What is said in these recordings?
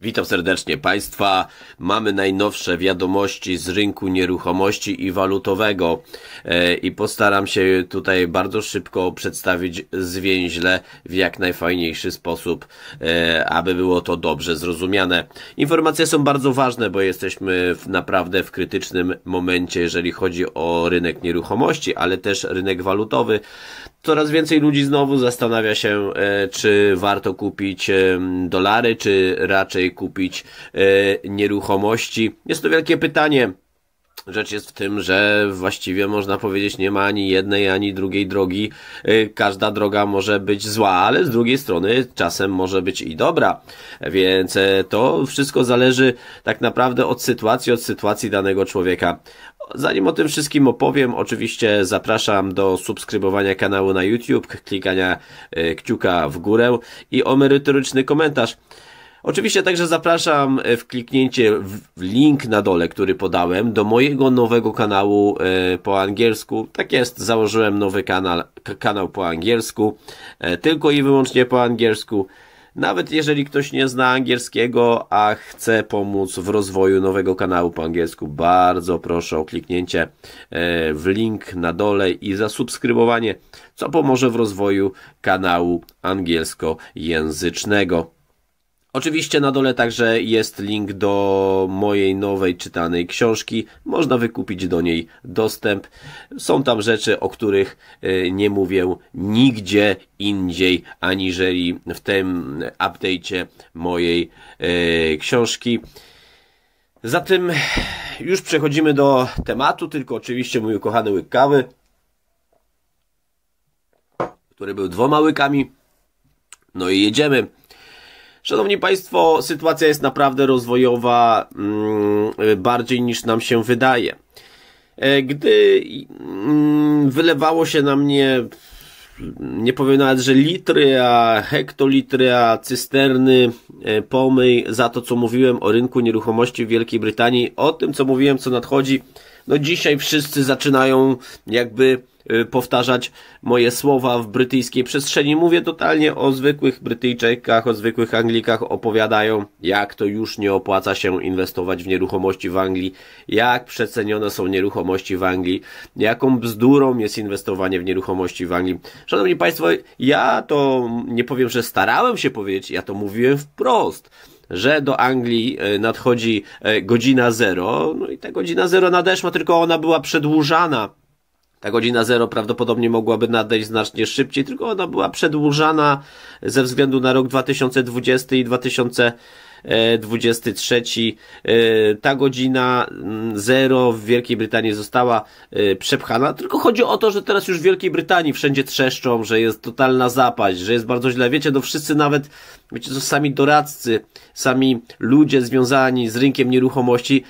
Witam serdecznie Państwa. Mamy najnowsze wiadomości z rynku nieruchomości i walutowego e, i postaram się tutaj bardzo szybko przedstawić zwięźle w jak najfajniejszy sposób, e, aby było to dobrze zrozumiane. Informacje są bardzo ważne, bo jesteśmy w naprawdę w krytycznym momencie, jeżeli chodzi o rynek nieruchomości, ale też rynek walutowy. Coraz więcej ludzi znowu zastanawia się, e, czy warto kupić dolary, czy raczej kupić e, nieruchomości. Jest to wielkie pytanie. Rzecz jest w tym, że właściwie można powiedzieć nie ma ani jednej, ani drugiej drogi. E, każda droga może być zła, ale z drugiej strony czasem może być i dobra. Więc e, to wszystko zależy tak naprawdę od sytuacji, od sytuacji danego człowieka. Zanim o tym wszystkim opowiem, oczywiście zapraszam do subskrybowania kanału na YouTube, klikania kciuka w górę i o merytoryczny komentarz. Oczywiście także zapraszam e, w kliknięcie w link na dole, który podałem, do mojego nowego kanału e, po angielsku. Tak jest, założyłem nowy kanał, kanał po angielsku, e, tylko i wyłącznie po angielsku. Nawet jeżeli ktoś nie zna angielskiego, a chce pomóc w rozwoju nowego kanału po angielsku, bardzo proszę o kliknięcie w link na dole i zasubskrybowanie, co pomoże w rozwoju kanału angielskojęzycznego. Oczywiście na dole także jest link do mojej nowej czytanej książki. Można wykupić do niej dostęp. Są tam rzeczy, o których y, nie mówię nigdzie indziej, aniżeli w tym update'cie mojej y, książki. Zatem już przechodzimy do tematu, tylko oczywiście mój ukochany łyk kawy, który był dwoma łykami. No i jedziemy. Szanowni Państwo, sytuacja jest naprawdę rozwojowa mm, y, bardziej niż nam się wydaje. E, gdy mm, wylewało się na mnie, nie powiem nawet, że litry, a hektolitry, a cysterny e, pomyj za to, co mówiłem o rynku nieruchomości w Wielkiej Brytanii, o tym, co mówiłem, co nadchodzi, no dzisiaj wszyscy zaczynają jakby Y, powtarzać moje słowa w brytyjskiej przestrzeni. Mówię totalnie o zwykłych Brytyjczykach, o zwykłych Anglikach. Opowiadają, jak to już nie opłaca się inwestować w nieruchomości w Anglii, jak przecenione są nieruchomości w Anglii, jaką bzdurą jest inwestowanie w nieruchomości w Anglii. Szanowni Państwo, ja to nie powiem, że starałem się powiedzieć, ja to mówiłem wprost że do Anglii y, nadchodzi y, godzina zero, no i ta godzina zero nadeszła, tylko ona była przedłużana ta godzina zero prawdopodobnie mogłaby nadejść znacznie szybciej, tylko ona była przedłużana ze względu na rok 2020 i 2023. E, ta godzina mm, zero w Wielkiej Brytanii została e, przepchana. Tylko chodzi o to, że teraz już w Wielkiej Brytanii wszędzie trzeszczą, że jest totalna zapaść, że jest bardzo źle. Wiecie, to no wszyscy nawet, wiecie, to sami doradcy, sami ludzie związani z rynkiem nieruchomości.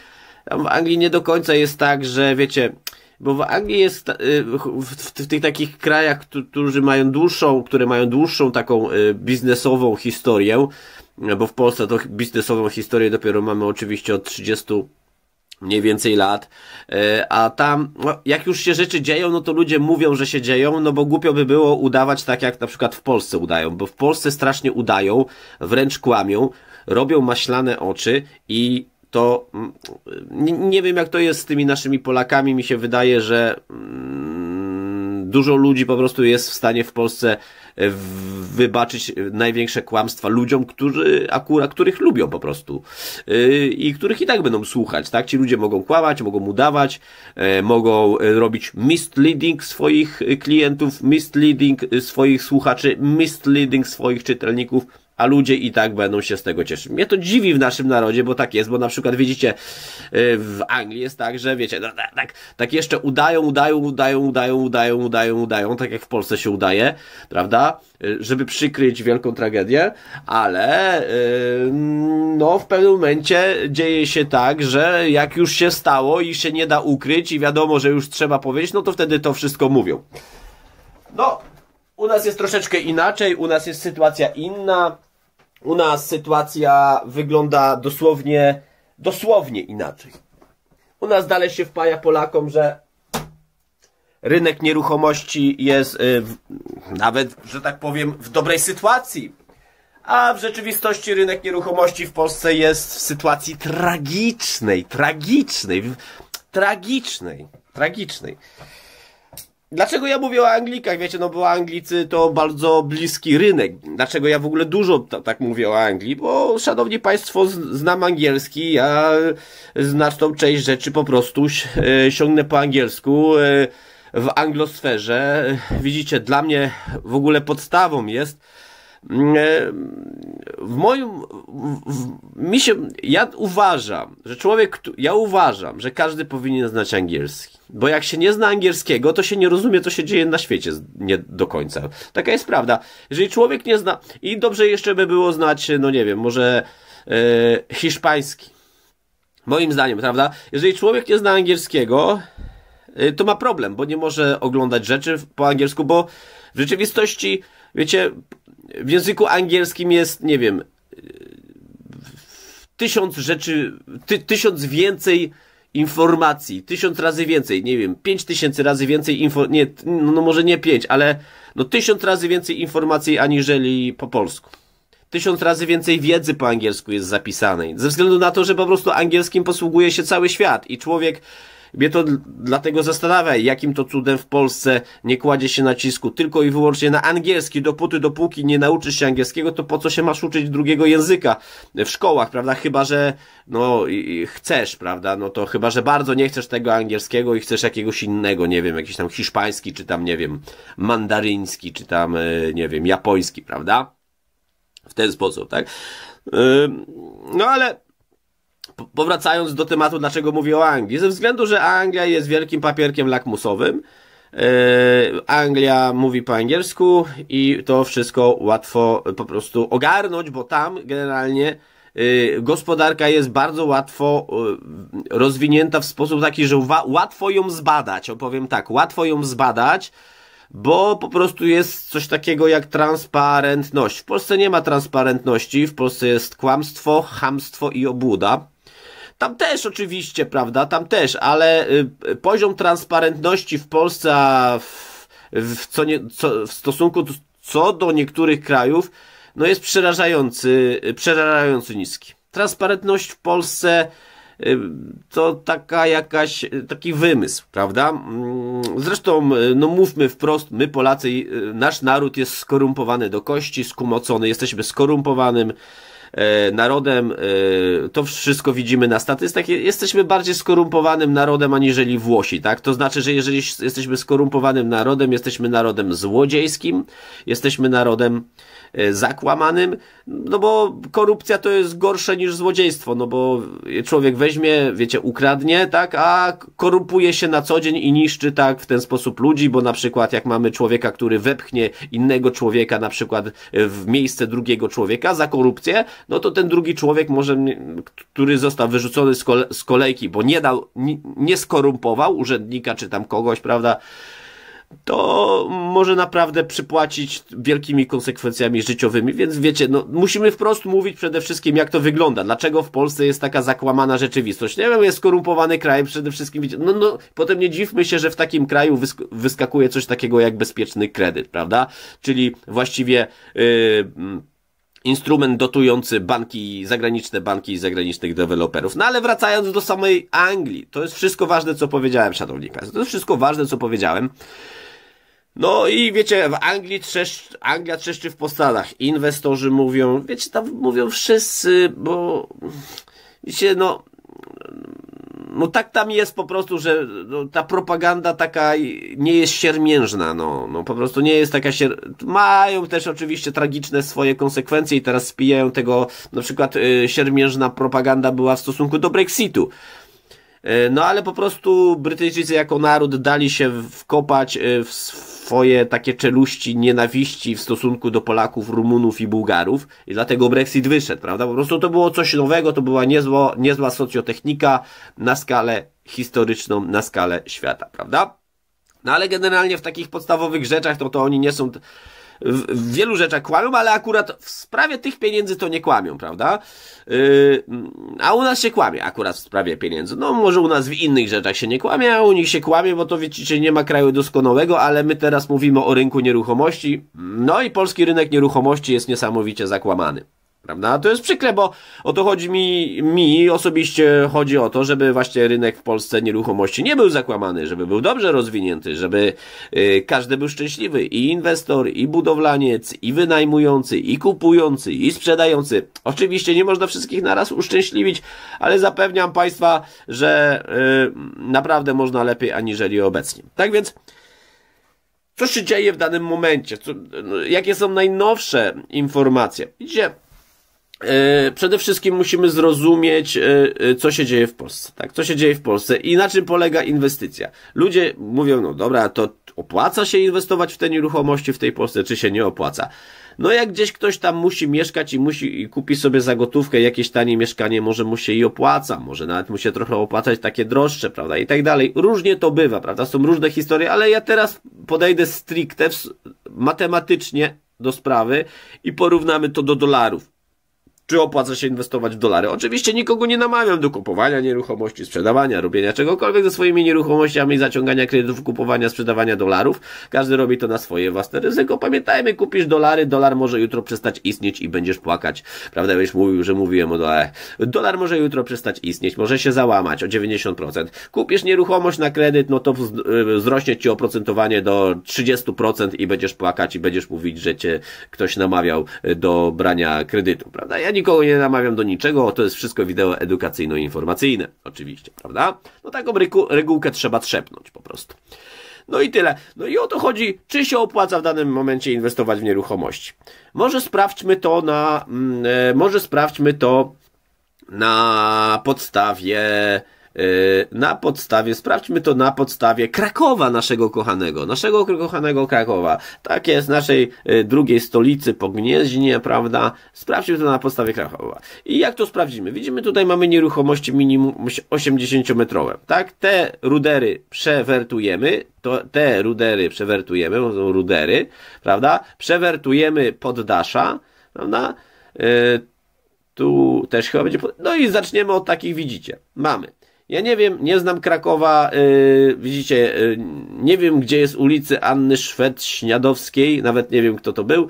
W Anglii nie do końca jest tak, że wiecie, bo w Anglii jest y, w, tych takich krajach, którzy mają dłuższą, które mają dłuższą taką y, biznesową historię, bo w Polsce to biznesową historię dopiero mamy oczywiście od 30 mniej więcej lat, y, a tam no, jak już się rzeczy dzieją, no to ludzie mówią, że się dzieją, no bo głupio by było udawać tak jak na przykład w Polsce udają, bo w Polsce strasznie udają, wręcz kłamią, robią maślane oczy i to mm, nie, wiem jak to jest z tymi naszymi Polakami, mi się wydaje, że mm, dużo ludzi po prostu jest w stanie w Polsce e, wybaczyć największe kłamstwa ludziom, którzy akurat, których lubią po prostu e, i których i tak będą słuchać, tak? Ci ludzie mogą kłamać, mogą udawać, e, mogą robić misleading swoich klientów, misleading swoich słuchaczy, misleading swoich czytelników a ludzie i tak będą się z tego cieszyć. Mnie to dziwi w naszym narodzie, bo tak jest, bo na przykład widzicie, y, w Anglii jest tak, że wiecie, no, tak, tak, tak jeszcze udają, udają, udają, udają, udają, udają, udają, tak jak w Polsce się udaje, prawda? Y, żeby przykryć wielką tragedię, ale y, no w pewnym momencie dzieje się tak, że jak już się stało i się nie da ukryć i wiadomo, że już trzeba powiedzieć, no to wtedy to wszystko mówią. No, u nas jest troszeczkę inaczej, u nas jest sytuacja inna. U nas sytuacja wygląda dosłownie, dosłownie inaczej. U nas dalej się wpaja Polakom, że rynek nieruchomości jest yy, nawet, że tak powiem, w dobrej sytuacji. A w rzeczywistości rynek nieruchomości w Polsce jest w sytuacji tragicznej, tragicznej, tragicznej, tragicznej. Dlaczego ja mówię o Anglikach? Wiecie, no bo Anglicy to bardzo bliski rynek. Dlaczego ja w ogóle dużo tak mówię o Anglii? Bo, szanowni państwo, znam angielski, ja znaczną część rzeczy po prostu e, sięgnę po angielsku e, w anglosferze. E, widzicie, dla mnie w ogóle podstawą jest w moim, w, mi się, ja uważam, że człowiek, ja uważam, że każdy powinien znać angielski. Bo jak się nie zna angielskiego, to się nie rozumie, co się dzieje na świecie nie do końca. Taka jest prawda. Jeżeli człowiek nie zna, i dobrze jeszcze by było znać, no nie wiem, może yy, hiszpański. Moim zdaniem, prawda? Jeżeli człowiek nie zna angielskiego, e, to ma problem, bo nie może oglądać rzeczy po angielsku, bo w rzeczywistości, wiecie, w języku angielskim jest, nie wiem, tysiąc rzeczy, ty, tysiąc więcej informacji, tysiąc razy więcej, nie wiem, pięć tysięcy razy więcej informacji, nie, no może nie pięć, ale no tysiąc razy więcej informacji aniżeli po polsku. Tysiąc razy więcej wiedzy po angielsku jest zapisanej. Ze względu na to, że po prostu angielskim posługuje się cały świat i człowiek mnie to dlatego zastanawia, jakim to cudem w Polsce nie kładzie się nacisku tylko i wyłącznie na angielski, dopóty, dopóki nie nauczysz się angielskiego, to po co się masz uczyć drugiego języka w szkołach, prawda? Chyba, że no chcesz, prawda? No to chyba, że bardzo nie chcesz tego angielskiego i chcesz jakiegoś innego, nie wiem, jakiś tam hiszpański, czy tam, nie wiem, mandaryński, czy tam, e, nie wiem, japoński, prawda? W ten sposób, tak? No ale powracając do tematu, dlaczego mówię o Anglii. Ze względu, że Anglia jest wielkim papierkiem lakmusowym. E, Anglia mówi po angielsku i to wszystko łatwo po prostu ogarnąć, bo tam generalnie e, gospodarka jest bardzo łatwo e, rozwinięta w sposób taki, że łatwo ją zbadać. Opowiem tak, łatwo ją zbadać bo po prostu jest coś takiego jak transparentność. W Polsce nie ma transparentności, w Polsce jest kłamstwo, hamstwo i obłuda. Tam też oczywiście, prawda, tam też, ale y, poziom transparentności w Polsce, w, w, co nie, co, w stosunku do, co do niektórych krajów, no jest przerażający, y, przerażający niski. Transparentność w Polsce y, to taka jakaś, y, taki wymysł, prawda? Mm, zresztą, no mówmy wprost, my Polacy, nasz naród jest skorumpowany do kości, skumocony, jesteśmy skorumpowanym, E, narodem, e, to wszystko widzimy na statystykach, jesteśmy bardziej skorumpowanym narodem aniżeli Włosi, tak? To znaczy, że jeżeli jesteśmy skorumpowanym narodem, jesteśmy narodem złodziejskim, jesteśmy narodem E, zakłamanym, no bo korupcja to jest gorsze niż złodziejstwo, no bo człowiek weźmie, wiecie, ukradnie, tak, a korumpuje się na co dzień i niszczy tak w ten sposób ludzi, bo na przykład jak mamy człowieka, który wepchnie innego człowieka na przykład w miejsce drugiego człowieka za korupcję, no to ten drugi człowiek może, który został wyrzucony z, kole, z kolejki, bo nie dał, nie, nie skorumpował urzędnika czy tam kogoś, prawda, to może naprawdę przypłacić wielkimi konsekwencjami życiowymi, więc wiecie, no, musimy wprost mówić przede wszystkim, jak to wygląda, dlaczego w Polsce jest taka zakłamana rzeczywistość. Nie wiem, jest skorumpowany kraj, przede wszystkim, wiecie, no, no, potem nie dziwmy się, że w takim kraju wysk wyskakuje coś takiego jak bezpieczny kredyt, prawda? Czyli właściwie, yy, instrument dotujący banki, zagraniczne banki i zagranicznych deweloperów. No ale wracając do samej Anglii, to jest wszystko ważne, co powiedziałem, szanowni państwo. To jest wszystko ważne, co powiedziałem. No i wiecie, w Anglii trzesz, Anglia trzeszczy w posadach. Inwestorzy mówią, wiecie, tam mówią wszyscy, bo wiecie, no no tak tam jest po prostu, że no, ta propaganda taka nie jest siermiężna, no, no po prostu nie jest taka sier... Mają też oczywiście tragiczne swoje konsekwencje i teraz spijają tego, na przykład y, siermiężna propaganda była w stosunku do Brexitu. Y, no ale po prostu Brytyjczycy jako naród dali się wkopać y, w, w swoje takie czeluści nienawiści w stosunku do Polaków, Rumunów i Bułgarów i dlatego Brexit wyszedł, prawda? Po prostu to było coś nowego, to była niezła, niezła socjotechnika na skalę historyczną, na skalę świata, prawda? No ale generalnie w takich podstawowych rzeczach to, to oni nie są w, w wielu rzeczach kłamią, ale akurat w sprawie tych pieniędzy to nie kłamią, prawda? Yy, a u nas się kłamie akurat w sprawie pieniędzy. No może u nas w innych rzeczach się nie kłamie, a u nich się kłamie, bo to wiecie, że nie ma kraju doskonałego, ale my teraz mówimy o rynku nieruchomości. No i polski rynek nieruchomości jest niesamowicie zakłamany. Prawda? A to jest przykre, bo o to chodzi mi, mi osobiście chodzi o to, żeby właśnie rynek w Polsce nieruchomości nie był zakłamany, żeby był dobrze rozwinięty, żeby y, każdy był szczęśliwy i inwestor, i budowlaniec, i wynajmujący, i kupujący, i sprzedający. Oczywiście nie można wszystkich naraz uszczęśliwić, ale zapewniam Państwa, że y, naprawdę można lepiej aniżeli obecnie. Tak więc. Co się dzieje w danym momencie? Co, no, jakie są najnowsze informacje? Widzicie, E, przede wszystkim musimy zrozumieć, e, e, co się dzieje w Polsce, tak? Co się dzieje w Polsce i na czym polega inwestycja. Ludzie mówią, no dobra, to opłaca się inwestować w te nieruchomości w tej Polsce, czy się nie opłaca? No jak gdzieś ktoś tam musi mieszkać i musi i kupi sobie za gotówkę jakieś tanie mieszkanie, może mu się i opłaca, może nawet mu się trochę opłacać takie droższe, prawda, i tak dalej. Różnie to bywa, prawda, są różne historie, ale ja teraz podejdę stricte matematycznie do sprawy i porównamy to do dolarów czy opłaca się inwestować w dolary. Oczywiście nikogo nie namawiam do kupowania nieruchomości, sprzedawania, robienia czegokolwiek ze swoimi nieruchomościami, zaciągania kredytów, kupowania, sprzedawania dolarów. Każdy robi to na swoje własne ryzyko. Pamiętajmy, kupisz dolary, dolar może jutro przestać istnieć i będziesz płakać. Prawda, byś mówił, że mówiłem o dolarze. Dolar może jutro przestać istnieć, może się załamać o 90%. Kupisz nieruchomość na kredyt, no to y, wzrośnie ci oprocentowanie do 30% i będziesz płakać i będziesz mówić, że cię ktoś namawiał do brania kredytu, prawda? Ja nikogo nie namawiam do niczego, to jest wszystko wideo edukacyjno-informacyjne. Oczywiście, prawda? No taką regułkę trzeba trzepnąć po prostu. No i tyle. No i o to chodzi, czy się opłaca w danym momencie inwestować w nieruchomości. Może sprawdźmy to na, mm, e, może sprawdźmy to na podstawie Y, na podstawie, sprawdźmy to na podstawie Krakowa naszego kochanego, naszego kochanego Krakowa, tak jest, naszej y, drugiej stolicy po Gnieźnie, prawda, sprawdźmy to na podstawie Krakowa. I jak to sprawdzimy? Widzimy tutaj mamy nieruchomości minimum 80-metrowe, tak, te rudery przewertujemy, to, te rudery przewertujemy, bo są rudery, prawda, przewertujemy poddasza, prawda, y, tu też chyba będzie, pod... no i zaczniemy od takich, widzicie, mamy ja nie wiem, nie znam Krakowa, yy, widzicie, yy, nie wiem gdzie jest ulicy Anny Szwed-Śniadowskiej, nawet nie wiem kto to był,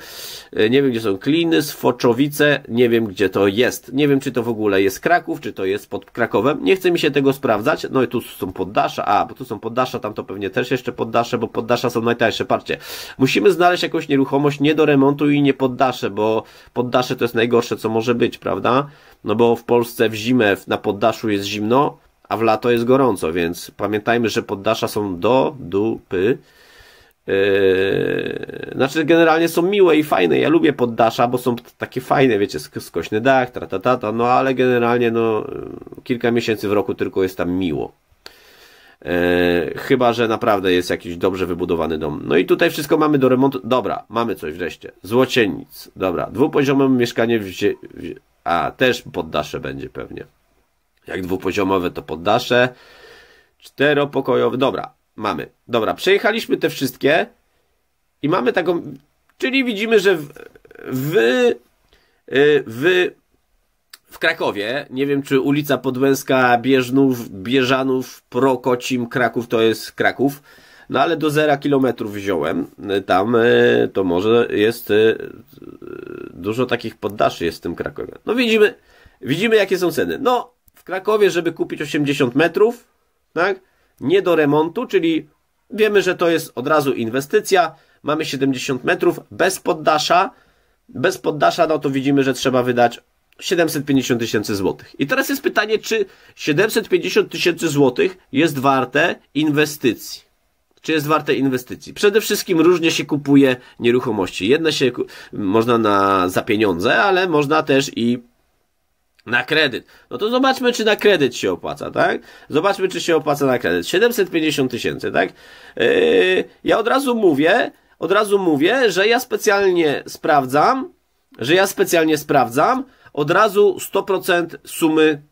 yy, nie wiem gdzie są Kliny, Sfoczowice, nie wiem gdzie to jest, nie wiem czy to w ogóle jest Kraków, czy to jest pod Krakowem, nie chce mi się tego sprawdzać, no i tu są poddasza, a, bo tu są poddasza, tam to pewnie też jeszcze poddasze, bo poddasza są najtańsze, patrzcie, musimy znaleźć jakąś nieruchomość nie do remontu i nie poddasze, bo poddasze to jest najgorsze co może być, prawda, no bo w Polsce w zimę na poddaszu jest zimno, a w lato jest gorąco, więc pamiętajmy, że poddasza są do dupy. Yy, znaczy generalnie są miłe i fajne, ja lubię poddasza, bo są takie fajne, wiecie, skośny dach, trata, ta, ta, no ale generalnie no kilka miesięcy w roku tylko jest tam miło. Yy, chyba, że naprawdę jest jakiś dobrze wybudowany dom. No i tutaj wszystko mamy do remontu. Dobra, mamy coś wreszcie. Złocienic. Dobra, dwupoziomowe mieszkanie w... A, też poddasze będzie pewnie. Jak dwupoziomowe to poddasze. Czteropokojowe. Dobra, mamy. Dobra, przejechaliśmy te wszystkie i mamy taką... Czyli widzimy, że w, w, y, w, w Krakowie, nie wiem czy ulica Podłęska, Bieżnów, Bieżanów, Prokocim, Kraków to jest Kraków, no ale do zera kilometrów wziąłem. Y, tam y, to może jest dużo takich poddaszy jest w tym Krakowie. No widzimy, widzimy jakie są ceny. No Krakowie, żeby kupić 80 metrów, tak? nie do remontu, czyli wiemy, że to jest od razu inwestycja, mamy 70 metrów bez poddasza, bez poddasza, no to widzimy, że trzeba wydać 750 tysięcy złotych. I teraz jest pytanie, czy 750 tysięcy złotych jest warte inwestycji? Czy jest warte inwestycji? Przede wszystkim różnie się kupuje nieruchomości. Jedne się można na, za pieniądze, ale można też i na kredyt. No to zobaczmy, czy na kredyt się opłaca, tak? Zobaczmy, czy się opłaca na kredyt. 750 tysięcy, tak? Yy, ja od razu mówię, od razu mówię, że ja specjalnie sprawdzam, że ja specjalnie sprawdzam od razu 100% sumy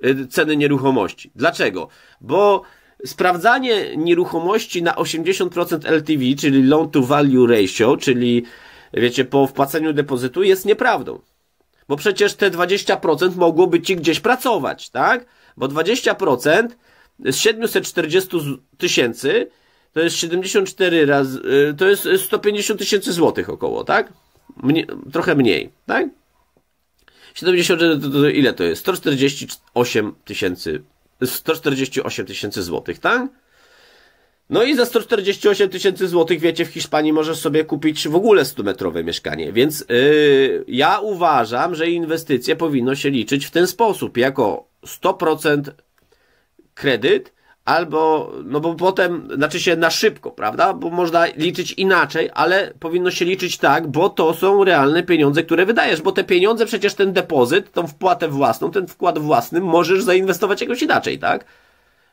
yy, ceny nieruchomości. Dlaczego? Bo sprawdzanie nieruchomości na 80% LTV, czyli loan to value ratio, czyli wiecie, po wpłaceniu depozytu jest nieprawdą. Bo przecież te 20% mogłoby ci gdzieś pracować, tak? Bo 20% z 740 tysięcy to jest 74 razy, y, to jest 150 tysięcy złotych około, tak? Mnie, trochę mniej, tak? 70, to, to ile to jest? 148 tysięcy, 148 tysięcy złotych, tak? No i za 148 tysięcy złotych, wiecie, w Hiszpanii możesz sobie kupić w ogóle 100-metrowe mieszkanie. Więc yy, ja uważam, że inwestycje powinno się liczyć w ten sposób, jako 100% kredyt, albo, no bo potem, znaczy się na szybko, prawda? Bo można liczyć inaczej, ale powinno się liczyć tak, bo to są realne pieniądze, które wydajesz, bo te pieniądze, przecież ten depozyt, tą wpłatę własną, ten wkład własny możesz zainwestować jakoś inaczej, tak?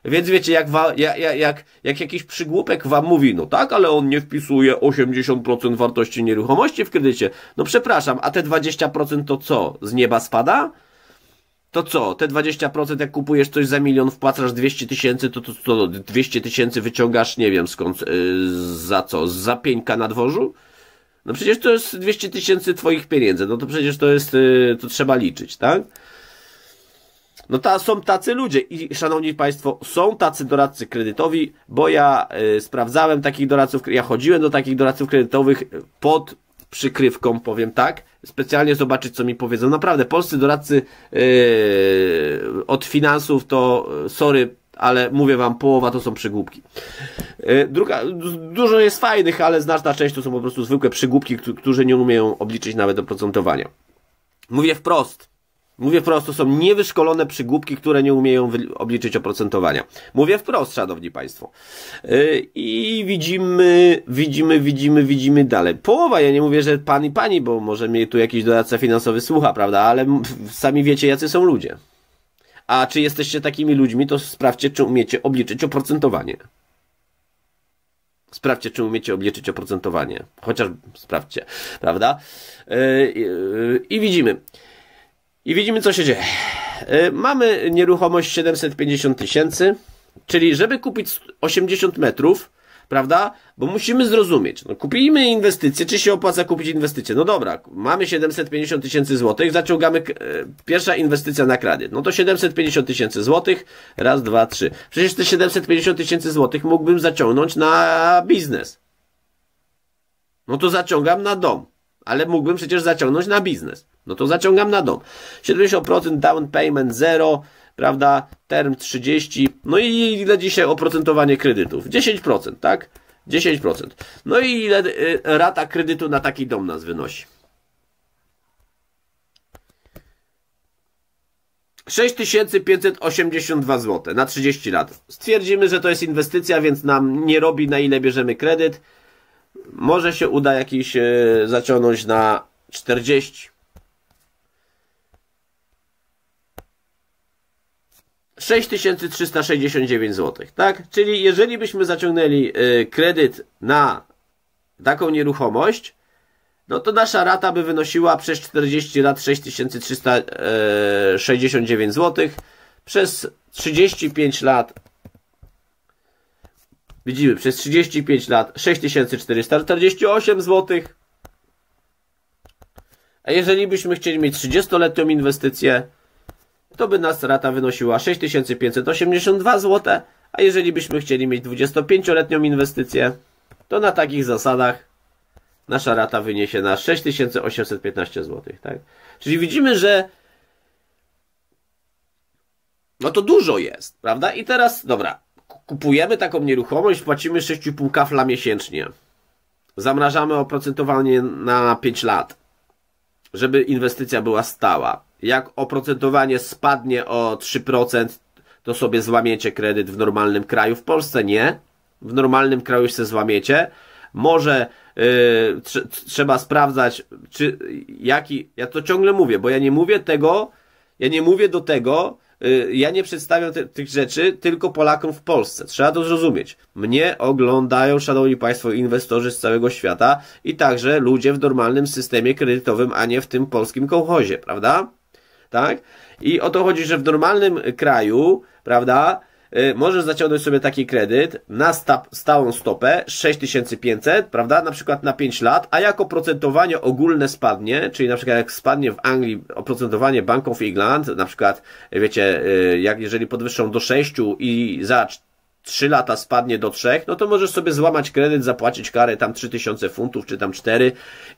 Więc wiecie, jak, wa, jak, jak, jak jakiś przygłupek wam mówi, no tak, ale on nie wpisuje 80% wartości nieruchomości w kredycie. No przepraszam, a te 20% to co? Z nieba spada? To co? Te 20% jak kupujesz coś za milion, wpłacasz 200 tysięcy, to, to, to 200 tysięcy wyciągasz, nie wiem skąd, yy, za co? Za pieńka na dworzu? No przecież to jest 200 tysięcy twoich pieniędzy, no to przecież to jest, yy, to trzeba liczyć, tak? No ta, są tacy ludzie i szanowni państwo, są tacy doradcy kredytowi, bo ja y, sprawdzałem takich doradców, ja chodziłem do takich doradców kredytowych y, pod przykrywką, powiem tak, specjalnie zobaczyć, co mi powiedzą. Naprawdę, polscy doradcy y, od finansów to, y, sorry, ale mówię wam, połowa to są przygłupki. druga, dużo jest fajnych, ale znaczna część to są po prostu zwykłe przygłupki, którzy nie umieją obliczyć nawet oprocentowania. Mówię wprost, Mówię wprost, to są niewyszkolone przygłupki, które nie umieją obliczyć oprocentowania. Mówię wprost, szanowni państwo. Y, I widzimy, widzimy, widzimy, widzimy dalej. Połowa, ja nie mówię, że pan i pani, bo może mnie tu jakiś doradca finansowy słucha, prawda, ale sami wiecie, jacy są ludzie. A czy jesteście takimi ludźmi, to sprawdźcie, czy umiecie obliczyć oprocentowanie. Sprawdźcie, czy umiecie obliczyć oprocentowanie. Chociaż sprawdźcie, prawda? Y, y, I widzimy. I widzimy, co się dzieje. E, mamy nieruchomość 750 tysięcy, czyli żeby kupić 80 metrów, prawda? Bo musimy zrozumieć, no kupimy inwestycję, czy się opłaca kupić inwestycję? No dobra, mamy 750 tysięcy złotych, zaciągamy e, pierwsza inwestycja na kredyt. No to 750 tysięcy złotych, raz, dwa, trzy. Przecież te 750 tysięcy złotych mógłbym zaciągnąć na biznes. No to zaciągam na dom, ale mógłbym przecież zaciągnąć na biznes no to zaciągam na dom. 70% down payment 0, prawda, term 30, no i ile dzisiaj oprocentowanie kredytów? 10%, tak? 10%. No i ile y, rata kredytu na taki dom nas wynosi? 6582 zł na 30 lat. Stwierdzimy, że to jest inwestycja, więc nam nie robi na ile bierzemy kredyt. Może się uda jakiś y, zaciągnąć na 40. 6369 zł, tak? Czyli jeżeli byśmy zaciągnęli y, kredyt na taką nieruchomość, no to nasza rata by wynosiła przez 40 lat 6369 y, zł, przez 35 lat widzimy, przez 35 lat 6448 zł. A jeżeli byśmy chcieli mieć 30-letnią inwestycję, to by nas rata wynosiła 6582 zł, a jeżeli byśmy chcieli mieć 25-letnią inwestycję, to na takich zasadach nasza rata wyniesie na 6815 zł. Tak? Czyli widzimy, że no to dużo jest, prawda? I teraz, dobra, kupujemy taką nieruchomość, płacimy 6,5 kafla miesięcznie. Zamrażamy oprocentowanie na 5 lat, żeby inwestycja była stała jak oprocentowanie spadnie o 3%, to sobie złamiecie kredyt w normalnym kraju. W Polsce nie. W normalnym kraju się złamiecie. Może yy, tr trzeba sprawdzać, czy jaki. Ja to ciągle mówię, bo ja nie mówię tego, ja nie mówię do tego, y, ja nie przedstawiam te, tych rzeczy tylko Polakom w Polsce. Trzeba to zrozumieć. Mnie oglądają, szanowni państwo, inwestorzy z całego świata i także ludzie w normalnym systemie kredytowym, a nie w tym polskim kołchozie, prawda? tak? I o to chodzi, że w normalnym kraju, prawda, y, możesz zaciągnąć sobie taki kredyt na sta stałą stopę 6500, prawda, na przykład na 5 lat, a jako procentowanie ogólne spadnie, czyli na przykład jak spadnie w Anglii oprocentowanie Bank of England, na przykład, wiecie, y, jak jeżeli podwyższą do 6 i za 3 lata spadnie do 3, no to możesz sobie złamać kredyt, zapłacić karę tam 3000 funtów, czy tam 4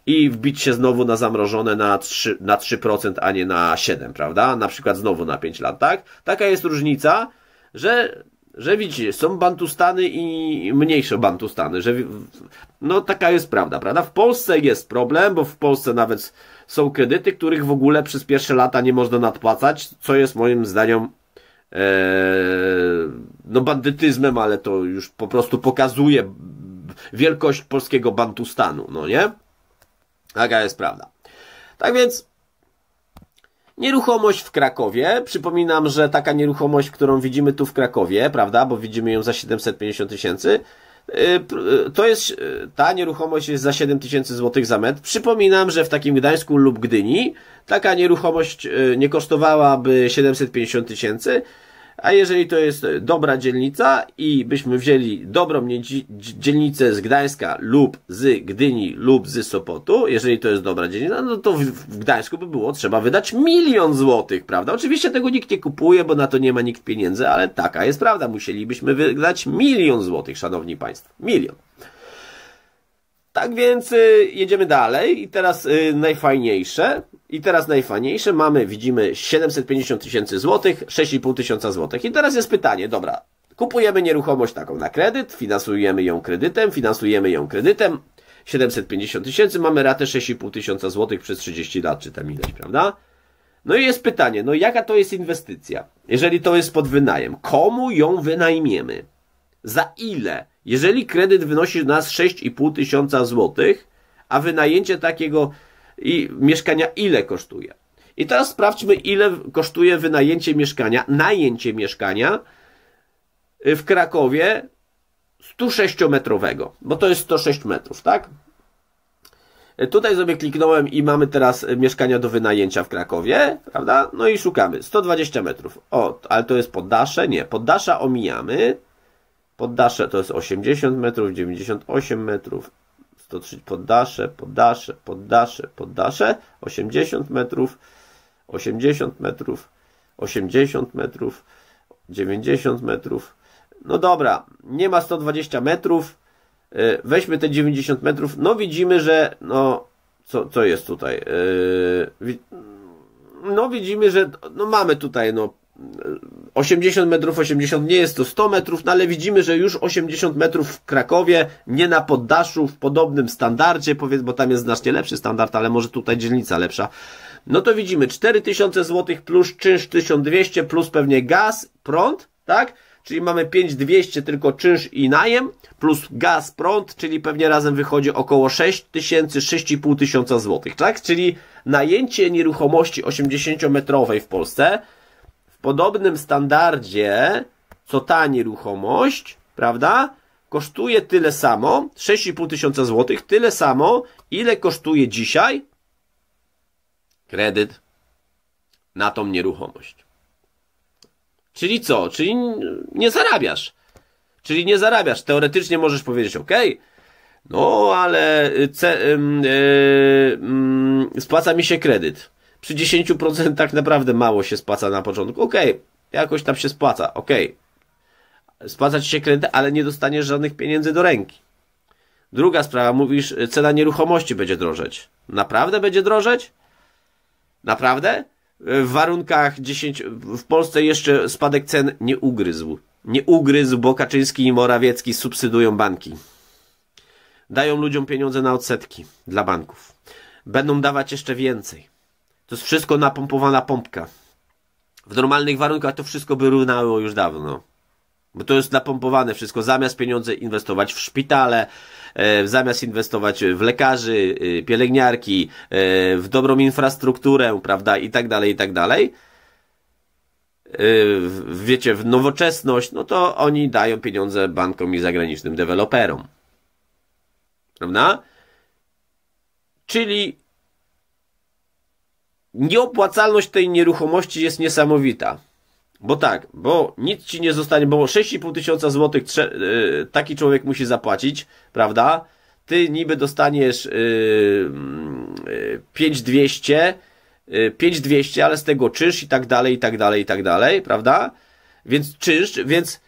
i wbić się znowu na zamrożone na 3%, na 3% a nie na 7, prawda? Na przykład znowu na 5 lat, tak? Taka jest różnica, że że widzicie, są bantustany i mniejsze bantustany, że no taka jest prawda, prawda? W Polsce jest problem, bo w Polsce nawet są kredyty, których w ogóle przez pierwsze lata nie można nadpłacać, co jest moim zdaniem Eee, no bandytyzmem, ale to już po prostu pokazuje wielkość polskiego bantustanu, no nie? Taka jest prawda. Tak więc Nieruchomość w Krakowie. Przypominam, że taka nieruchomość, którą widzimy tu w Krakowie, prawda, bo widzimy ją za 750 tysięcy, eee, e, to jest, e, ta nieruchomość jest za 7 tysięcy złotych za metr. Przypominam, że w takim Gdańsku lub Gdyni taka nieruchomość e, nie kosztowałaby 750 tysięcy, a jeżeli to jest e, dobra dzielnica i byśmy wzięli dobrą dzielnicę z Gdańska lub z Gdyni lub z Sopotu, jeżeli to jest dobra dzielnica, no to w Gdańsku by było trzeba wydać milion złotych, prawda? Oczywiście tego nikt nie kupuje, bo na to nie ma nikt pieniędzy, ale taka jest prawda. Musielibyśmy wydać milion złotych, szanowni państwo. Milion. Tak więc y, jedziemy dalej i teraz y, najfajniejsze. I teraz najfajniejsze mamy, widzimy 750 tysięcy złotych, 6,5 tysiąca złotych. I teraz jest pytanie, dobra, kupujemy nieruchomość taką na kredyt, finansujemy ją kredytem, finansujemy ją kredytem, 750 tysięcy, mamy ratę 6,5 tysiąca złotych przez 30 lat, czy tam ileś, prawda? No i jest pytanie, no jaka to jest inwestycja? Jeżeli to jest pod wynajem, komu ją wynajmiemy? Za ile? Jeżeli kredyt wynosi nas 6,5 tysiąca złotych, a wynajęcie takiego i mieszkania ile kosztuje? I teraz sprawdźmy, ile kosztuje wynajęcie mieszkania, najęcie mieszkania y, w Krakowie 106-metrowego, bo to jest 106 metrów, tak? Y, tutaj sobie kliknąłem i mamy teraz y, mieszkania do wynajęcia w Krakowie, prawda? No i szukamy. 120 metrów. O, ale to jest poddasze? Nie, poddasza omijamy. Poddasze to jest 80 metrów, 98 metrów, 103 poddasze, poddasze, poddasze, poddasze, 80 metrów, 80 metrów, 80 metrów, 90 metrów. No dobra, nie ma 120 metrów, y, weźmy te 90 metrów, no widzimy, że no, co, co jest tutaj? Y, no widzimy, że no mamy tutaj no 80 metrów, 80 nie jest to 100 metrów, no ale widzimy, że już 80 metrów w Krakowie, nie na poddaszu, w podobnym standardzie, powiedz, bo tam jest znacznie lepszy standard, ale może tutaj dzielnica lepsza. No to widzimy 4000 zł plus czynsz 1200 plus pewnie gaz, prąd, tak? Czyli mamy 5200 tylko czynsz i najem plus gaz, prąd, czyli pewnie razem wychodzi około 6000, 6500 zł, tak? Czyli najęcie nieruchomości 80-metrowej w Polsce podobnym standardzie, co ta nieruchomość, prawda, kosztuje tyle samo, 6,5 tysiąca złotych, tyle samo, ile kosztuje dzisiaj kredyt na tą nieruchomość. Czyli co? Czyli nie zarabiasz. Czyli nie zarabiasz. Teoretycznie możesz powiedzieć, ok, no ale y, ce, y, mm, spłaca mi się kredyt przy 10% naprawdę mało się spłaca na początku. Okej, okay, jakoś tam się spłaca, okej. Okay. się kredyt, ale nie dostaniesz żadnych pieniędzy do ręki. Druga sprawa, mówisz, cena nieruchomości będzie drożeć. Naprawdę będzie drożeć? Naprawdę? W warunkach 10, w Polsce jeszcze spadek cen nie ugryzł. Nie ugryzł, bo Kaczyński i Morawiecki subsydują banki. Dają ludziom pieniądze na odsetki dla banków. Będą dawać jeszcze więcej. To jest wszystko napompowana pompka. W normalnych warunkach to wszystko by równało już dawno. Bo to jest napompowane wszystko. Zamiast pieniądze inwestować w szpitale, e, zamiast inwestować w lekarzy, e, pielęgniarki, e, w dobrą infrastrukturę, prawda, i tak dalej, i tak dalej. E, w, wiecie, w nowoczesność, no to oni dają pieniądze bankom i zagranicznym deweloperom. Prawda? Czyli nieopłacalność tej nieruchomości jest niesamowita. Bo tak, bo nic ci nie zostanie, bo 6,5 tysiąca złotych y, taki człowiek musi zapłacić, prawda? Ty niby dostaniesz yy, yy, 5200, yy, 5200, ale z tego czysz i tak dalej, i tak dalej, i tak dalej, prawda? Więc czysz, więc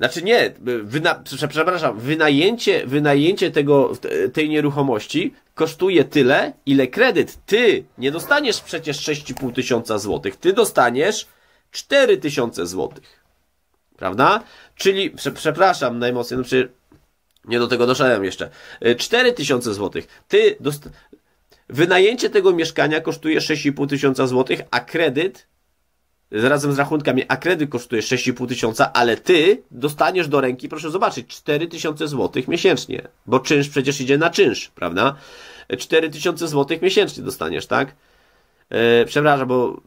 znaczy nie, wyna, przepraszam, wynajęcie, wynajęcie tego, tej nieruchomości kosztuje tyle, ile kredyt. Ty nie dostaniesz przecież 6,5 tysiąca złotych, ty dostaniesz 4 tysiące złotych. Prawda? Czyli, prze, przepraszam najmocniej, no przecież nie do tego doszedłem jeszcze. 4 y, tysiące złotych. Ty dost... Wynajęcie tego mieszkania kosztuje 6,5 tysiąca złotych, a kredyt razem z rachunkami, a kredyt kosztuje 6,5 tysiąca, ale ty dostaniesz do ręki, proszę zobaczyć, 4 tysiące złotych miesięcznie, bo czynsz przecież idzie na czynsz, prawda? 4 tysiące złotych miesięcznie dostaniesz, tak? E, przepraszam, bo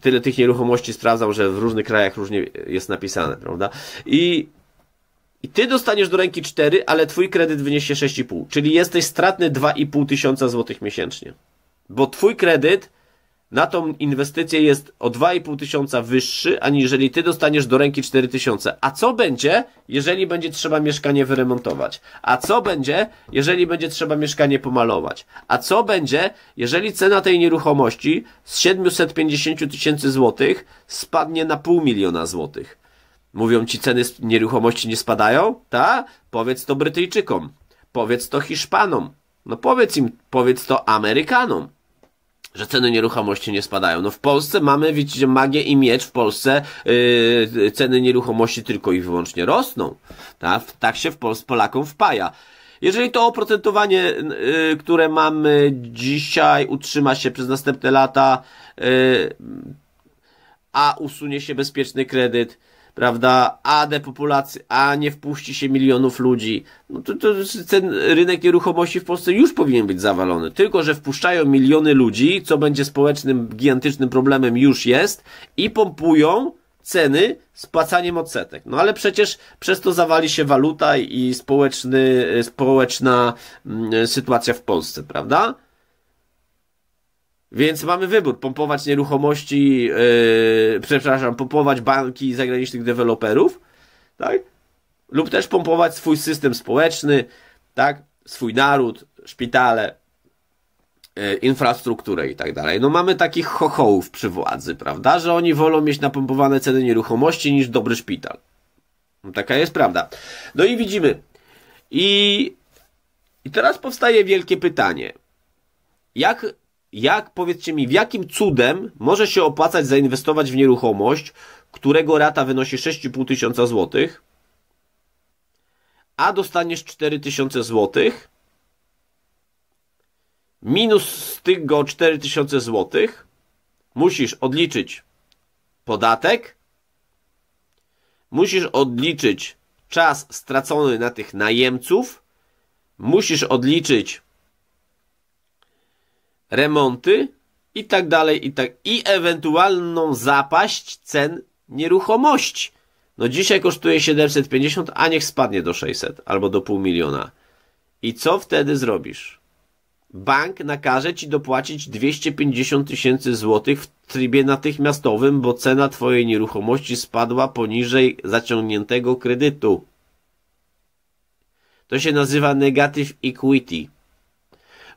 tyle tych nieruchomości sprawdzam, że w różnych krajach różnie jest napisane, prawda? I, i ty dostaniesz do ręki 4, ale twój kredyt wyniesie 6,5, czyli jesteś stratny 2,5 tysiąca złotych miesięcznie. Bo twój kredyt na tą inwestycję jest o 2,5 tysiąca wyższy, aniżeli ty dostaniesz do ręki 4 tysiące. A co będzie, jeżeli będzie trzeba mieszkanie wyremontować? A co będzie, jeżeli będzie trzeba mieszkanie pomalować? A co będzie, jeżeli cena tej nieruchomości z 750 tysięcy złotych spadnie na pół miliona złotych? Mówią ci, ceny nieruchomości nie spadają? Ta? Powiedz to Brytyjczykom. Powiedz to Hiszpanom. No powiedz im, powiedz to Amerykanom że ceny nieruchomości nie spadają. No w Polsce mamy, widzicie, magię i miecz. W Polsce yy, ceny nieruchomości tylko i wyłącznie rosną. Tak, tak się w Polsce Polakom wpaja. Jeżeli to oprocentowanie, yy, które mamy dzisiaj, utrzyma się przez następne lata, yy, a usunie się bezpieczny kredyt, prawda, a depopulacja, a nie wpuści się milionów ludzi. No to, to ten rynek nieruchomości w Polsce już powinien być zawalony. Tylko, że wpuszczają miliony ludzi, co będzie społecznym, gigantycznym problemem już jest i pompują ceny spłacaniem odsetek. No ale przecież przez to zawali się waluta i społeczny, e, społeczna mm, e, sytuacja w Polsce, prawda? Więc mamy wybór, pompować nieruchomości, yy, przepraszam, pompować banki zagranicznych deweloperów, tak? Lub też pompować swój system społeczny, tak? Swój naród, szpitale, yy, infrastrukturę i tak dalej. No mamy takich chochołów przy władzy, prawda? Że oni wolą mieć napompowane ceny nieruchomości niż dobry szpital. No, taka jest prawda. No i widzimy. I, I teraz powstaje wielkie pytanie. Jak jak, powiedzcie mi, w jakim cudem może się opłacać zainwestować w nieruchomość, którego rata wynosi 6,5 tysiąca złotych, a dostaniesz 4 tysiące złotych, minus z tego 4 tysiące złotych, musisz odliczyć podatek, musisz odliczyć czas stracony na tych najemców, musisz odliczyć remonty i tak dalej i tak i ewentualną zapaść cen nieruchomości. No dzisiaj kosztuje 750, a niech spadnie do 600 albo do pół miliona. I co wtedy zrobisz? Bank nakaże ci dopłacić 250 tysięcy złotych w trybie natychmiastowym, bo cena twojej nieruchomości spadła poniżej zaciągniętego kredytu. To się nazywa negative equity.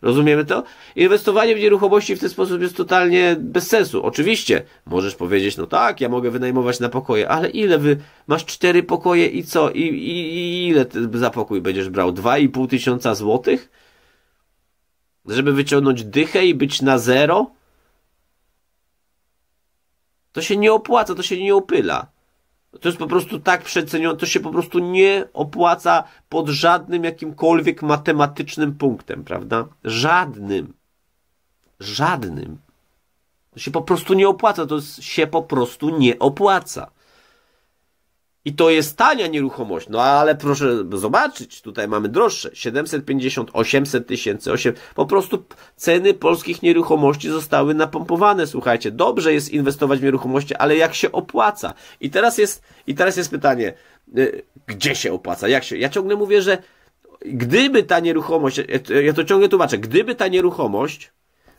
Rozumiemy to? Inwestowanie w nieruchomości w ten sposób jest totalnie bez sensu. Oczywiście, możesz powiedzieć, no tak, ja mogę wynajmować na pokoje, ale ile wy, masz cztery pokoje i co? I, i, i ile za pokój będziesz brał? Dwa i pół tysiąca złotych? Żeby wyciągnąć dychę i być na zero? To się nie opłaca, to się nie opyla. To jest po prostu tak przecenione, to się po prostu nie opłaca pod żadnym jakimkolwiek matematycznym punktem, prawda? Żadnym. Żadnym. To się po prostu nie opłaca, to się po prostu nie opłaca. I to jest tania nieruchomość. No ale proszę zobaczyć, tutaj mamy droższe. 750, 800 tysięcy, 8... Po prostu ceny polskich nieruchomości zostały napompowane. Słuchajcie, dobrze jest inwestować w nieruchomości, ale jak się opłaca? I teraz jest, i teraz jest pytanie, y, gdzie się opłaca? Jak się? Ja ciągle mówię, że gdyby ta nieruchomość, ja to ciągle tłumaczę, gdyby ta nieruchomość,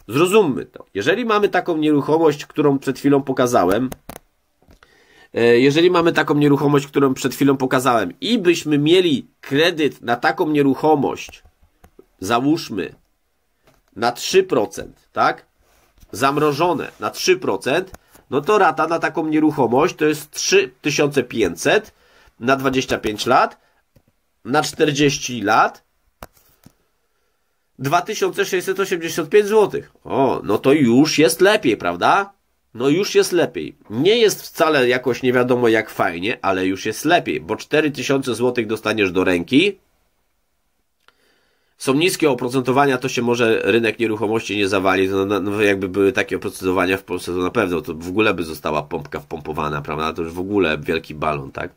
zrozummy to, jeżeli mamy taką nieruchomość, którą przed chwilą pokazałem, E, jeżeli mamy taką nieruchomość, którą przed chwilą pokazałem i byśmy mieli kredyt na taką nieruchomość, załóżmy, na 3%, tak? Zamrożone na 3%, no to rata na taką nieruchomość to jest 3500 na 25 lat, na 40 lat 2685 zł. O, no to już jest lepiej, prawda? No już jest lepiej. Nie jest wcale jakoś nie wiadomo jak fajnie, ale już jest lepiej, bo 4000 zł dostaniesz do ręki. Są niskie oprocentowania, to się może rynek nieruchomości nie zawali. No, no, jakby były takie oprocentowania w Polsce, to na pewno to w ogóle by została pompka wpompowana, prawda? To już w ogóle wielki balon, tak?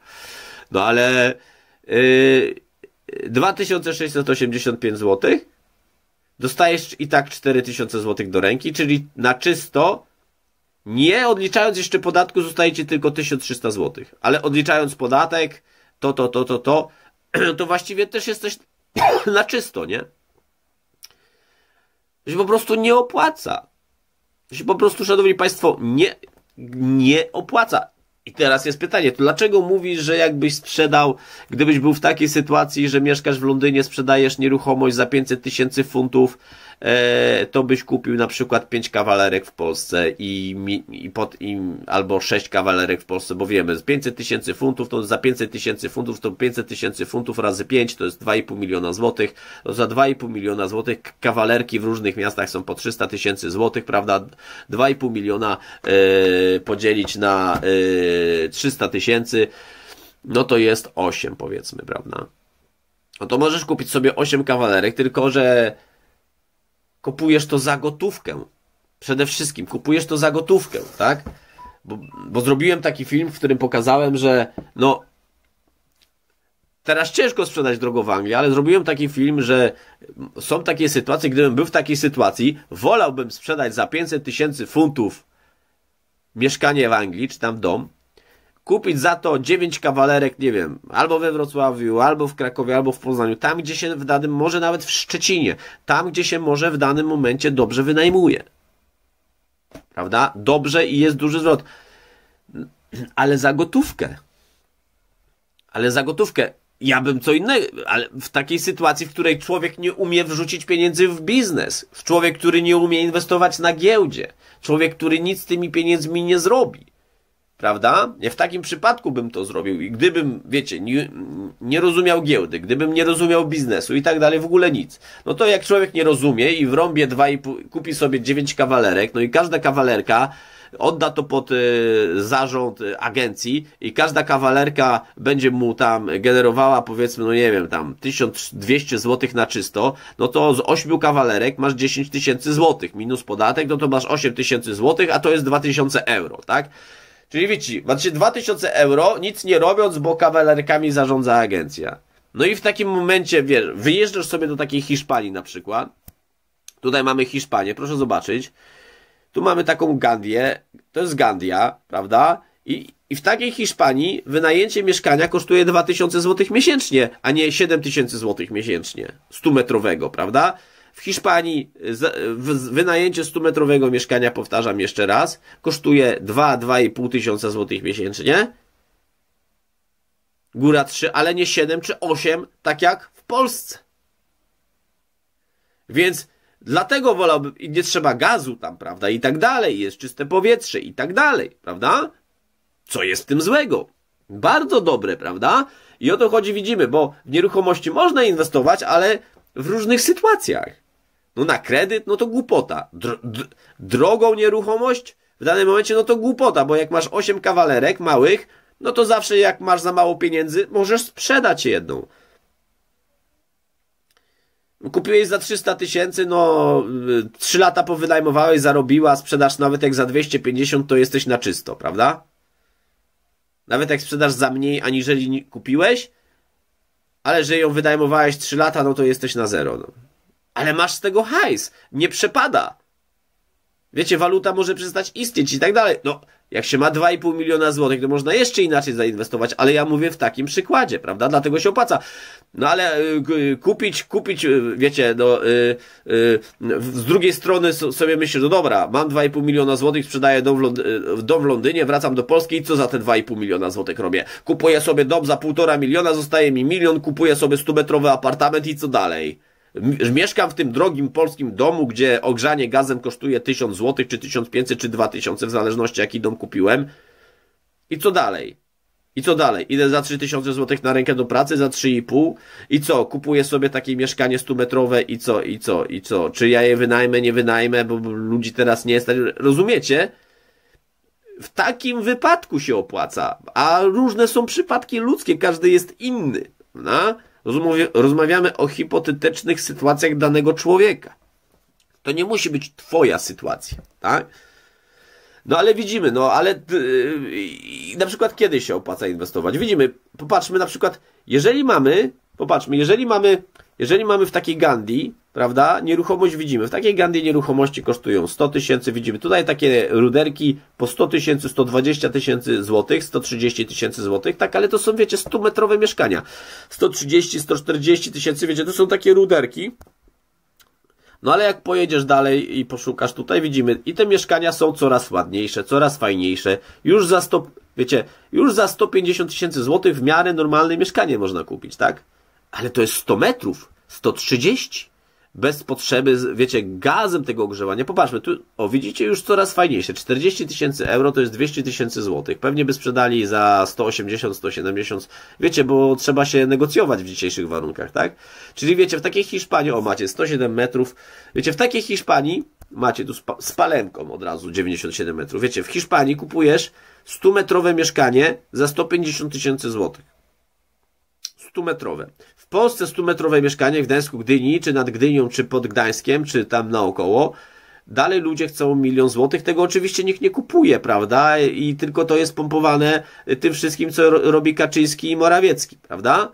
No ale yy, 2685 zł dostajesz i tak 4000 zł do ręki, czyli na czysto nie odliczając jeszcze podatku zostajecie tylko 1300 zł. Ale odliczając podatek, to, to, to, to, to, to właściwie też jesteś na czysto, nie? To się po prostu nie opłaca. To się po prostu, szanowni państwo, nie, nie opłaca. I teraz jest pytanie, to dlaczego mówisz, że jakbyś sprzedał, gdybyś był w takiej sytuacji, że mieszkasz w Londynie, sprzedajesz nieruchomość za 500 tysięcy funtów, E, to byś kupił na przykład 5 kawalerek w Polsce i, i, pod, albo 6 kawalerek w Polsce, bo wiemy, z 500 tysięcy funtów, to za 500 tysięcy funtów, to 500 tysięcy funtów razy 5 to jest 2,5 miliona złotych, to za 2,5 miliona złotych kawalerki w różnych miastach są po 300 tysięcy złotych, prawda? 2,5 miliona e, podzielić na 300 e, tysięcy, no to jest 8 powiedzmy, prawda? No to możesz kupić sobie 8 kawalerek, tylko że kupujesz to za gotówkę. Przede wszystkim kupujesz to za gotówkę, tak? Bo, bo zrobiłem taki film, w którym pokazałem, że no teraz ciężko sprzedać drogo w Anglii, ale zrobiłem taki film, że są takie sytuacje, gdybym był w takiej sytuacji, wolałbym sprzedać za 500 tysięcy funtów mieszkanie w Anglii, czy tam dom, kupić za to 9 kawalerek, nie wiem, albo we Wrocławiu, albo w Krakowie, albo w Poznaniu, tam gdzie się w danym, może nawet w Szczecinie, tam gdzie się może w danym momencie dobrze wynajmuje. Prawda? Dobrze i jest duży zwrot. Ale za gotówkę. Ale za gotówkę. Ja bym co innego, ale w takiej sytuacji, w której człowiek nie umie wrzucić pieniędzy w biznes, człowiek, który nie umie inwestować na giełdzie, człowiek, który nic z tymi pieniędzmi nie zrobi, Prawda? Ja w takim przypadku bym to zrobił i gdybym, wiecie, nie, nie rozumiał giełdy, gdybym nie rozumiał biznesu i tak dalej, w ogóle nic. No to jak człowiek nie rozumie i w rąbie dwa i kupi sobie dziewięć kawalerek, no i każda kawalerka odda to pod e, zarząd e, agencji i każda kawalerka będzie mu tam generowała powiedzmy, no nie wiem, tam 1200 zł na czysto, no to z 8 kawalerek masz 10 tysięcy złotych minus podatek, no to masz 8 tysięcy złotych, a to jest 2000 euro, tak? Czyli wiecie, macie znaczy 2000 euro, nic nie robiąc, bo kawalerkami zarządza agencja. No i w takim momencie, wiesz, wyjeżdżasz sobie do takiej Hiszpanii na przykład. Tutaj mamy Hiszpanię, proszę zobaczyć. Tu mamy taką Gandię, to jest Gandia, prawda? I, I w takiej Hiszpanii wynajęcie mieszkania kosztuje 2000 zł miesięcznie, a nie 7000 zł miesięcznie, 100-metrowego, prawda? W Hiszpanii e, e, wynajęcie 100-metrowego mieszkania, powtarzam jeszcze raz, kosztuje 2-2,5 tysiąca złotych miesięcznie. Góra 3, ale nie 7 czy 8, tak jak w Polsce. Więc dlatego wolałbym, nie trzeba gazu tam, prawda, i tak dalej, jest czyste powietrze i tak dalej, prawda? Co jest w tym złego? Bardzo dobre, prawda? I o to chodzi, widzimy, bo w nieruchomości można inwestować, ale w różnych sytuacjach. No na kredyt, no to głupota. Dr drogą nieruchomość w danym momencie, no to głupota, bo jak masz 8 kawalerek małych, no to zawsze jak masz za mało pieniędzy, możesz sprzedać jedną. Kupiłeś za 300 tysięcy, no 3 y, lata powynajmowałeś, zarobiła, sprzedaż nawet jak za 250, to jesteś na czysto, prawda? Nawet jak sprzedasz za mniej, aniżeli kupiłeś, ale że ją wydajmowałeś 3 lata, no to jesteś na zero. No ale masz z tego hajs, nie przepada. Wiecie, waluta może przestać istnieć i tak dalej. No, jak się ma 2,5 miliona złotych, to można jeszcze inaczej zainwestować, ale ja mówię w takim przykładzie, prawda? Dlatego się opłaca. No ale y, y kupić, kupić, y, wiecie, no, y, y z drugiej strony sobie myślę, no dobra, mam 2,5 miliona złotych, sprzedaję dom w, Lond- y, dom w Londynie, wracam do Polski i co za te 2,5 miliona złotych robię? Kupuję sobie dom za 1,5 miliona, zostaje mi milion, kupuję sobie 100-metrowy apartament i co dalej? mieszkam w tym drogim polskim domu, gdzie ogrzanie gazem kosztuje 1000 zł, czy 1500, czy 2000, w zależności jaki dom kupiłem. I co dalej? I co dalej? Idę za 3000 zł na rękę do pracy, za 3,5 i co? Kupuję sobie takie mieszkanie 100-metrowe i co? I co? I co? Czy ja je wynajmę, nie wynajmę, bo ludzi teraz nie jest. Rozumiecie? W takim wypadku się opłaca, a różne są przypadki ludzkie, każdy jest inny. No? rozmawiamy o hipotetycznych sytuacjach danego człowieka. To nie musi być twoja sytuacja, tak? No ale widzimy, no ale yy, na przykład kiedy się opłaca inwestować? Widzimy, popatrzmy na przykład, jeżeli mamy, popatrzmy, jeżeli mamy, jeżeli mamy w takiej Gandhi prawda? Nieruchomość widzimy. W takiej Gandhi nieruchomości kosztują 100 tysięcy, widzimy tutaj takie ruderki po 100 tysięcy, 120 tysięcy złotych, 130 tysięcy złotych, tak, ale to są, wiecie, 100-metrowe mieszkania. 130, 140 tysięcy, wiecie, to są takie ruderki. No ale jak pojedziesz dalej i poszukasz tutaj, widzimy, i te mieszkania są coraz ładniejsze, coraz fajniejsze. Już za 100, wiecie, już za 150 tysięcy złotych w miarę normalne mieszkanie można kupić, tak? Ale to jest 100 metrów, 130 bez potrzeby, wiecie, gazem tego ogrzewania. Popatrzmy, tu, o widzicie już coraz fajniejsze. 40 tysięcy euro to jest 200 tysięcy złotych. Pewnie by sprzedali za 180, 170, wiecie, bo trzeba się negocjować w dzisiejszych warunkach, tak? Czyli wiecie, w takiej Hiszpanii, o macie 107 metrów, wiecie, w takiej Hiszpanii macie tu z palenką od razu 97 metrów. Wiecie, w Hiszpanii kupujesz 100-metrowe mieszkanie za 150 tysięcy złotych. 100-metrowe. W Polsce 100-metrowe mieszkanie w Gdańsku, Gdyni, czy nad Gdynią, czy pod Gdańskiem, czy tam naokoło. Dalej ludzie chcą milion złotych, tego oczywiście nikt nie kupuje, prawda? I tylko to jest pompowane tym wszystkim, co robi Kaczyński i Morawiecki, prawda?